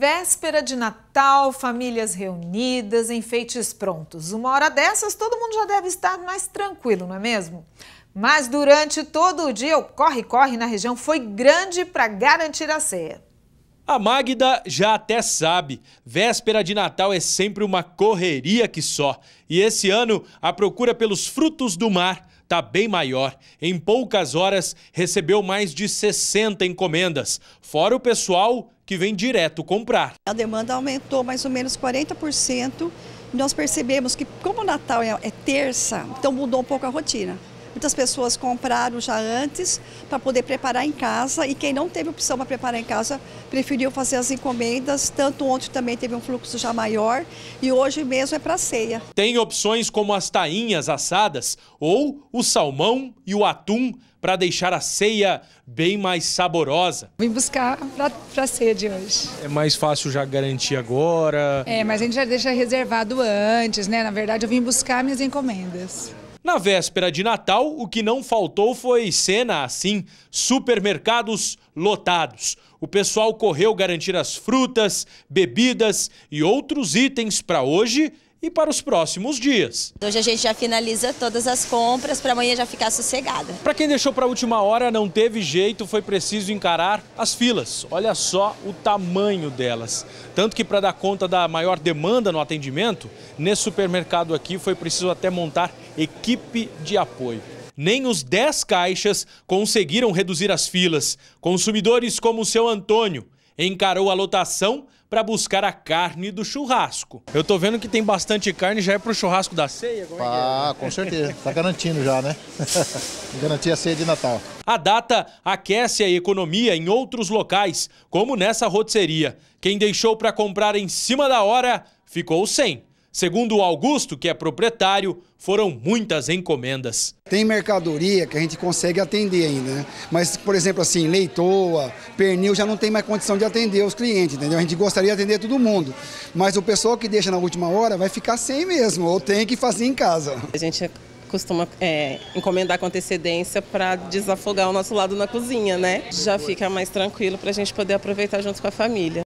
Véspera de Natal, famílias reunidas, enfeites prontos. Uma hora dessas, todo mundo já deve estar mais tranquilo, não é mesmo? Mas durante todo o dia, o corre-corre na região foi grande para garantir a ceia. A Magda já até sabe, véspera de Natal é sempre uma correria que só. E esse ano, a procura pelos frutos do mar está bem maior. Em poucas horas, recebeu mais de 60 encomendas, fora o pessoal que vem direto comprar. A demanda aumentou mais ou menos 40%. Nós percebemos que como o Natal é, é terça, então mudou um pouco a rotina. Muitas pessoas compraram já antes para poder preparar em casa e quem não teve opção para preparar em casa preferiu fazer as encomendas. Tanto ontem também teve um fluxo já maior e hoje mesmo é para ceia. Tem opções como as tainhas assadas ou o salmão e o atum para deixar a ceia bem mais saborosa. Vim buscar para a ceia de hoje. É mais fácil já garantir agora. É, mas a gente já deixa reservado antes, né? Na verdade, eu vim buscar minhas encomendas. Na véspera de Natal, o que não faltou foi cena assim, supermercados lotados. O pessoal correu garantir as frutas, bebidas e outros itens para hoje e para os próximos dias. Hoje a gente já finaliza todas as compras para amanhã já ficar sossegada. Para quem deixou para a última hora, não teve jeito, foi preciso encarar as filas. Olha só o tamanho delas. Tanto que para dar conta da maior demanda no atendimento, nesse supermercado aqui foi preciso até montar equipe de apoio nem os 10 caixas conseguiram reduzir as filas. Consumidores como o seu Antônio encarou a lotação para buscar a carne do churrasco. Eu tô vendo que tem bastante carne, já é pro churrasco da ceia? Como é é? ah, é com certeza. Tá garantindo já, né? Garantir a ceia de Natal. A data aquece a economia em outros locais, como nessa rotisseria. Quem deixou para comprar em cima da hora ficou sem. Segundo Augusto, que é proprietário, foram muitas encomendas. Tem mercadoria que a gente consegue atender ainda, né? Mas, por exemplo, assim, leitoa, pernil já não tem mais condição de atender os clientes, entendeu? A gente gostaria de atender todo mundo, mas o pessoal que deixa na última hora vai ficar sem mesmo, ou tem que fazer em casa. A gente costuma é, encomendar com antecedência para desafogar o nosso lado na cozinha, né? Já fica mais tranquilo para a gente poder aproveitar junto com a família.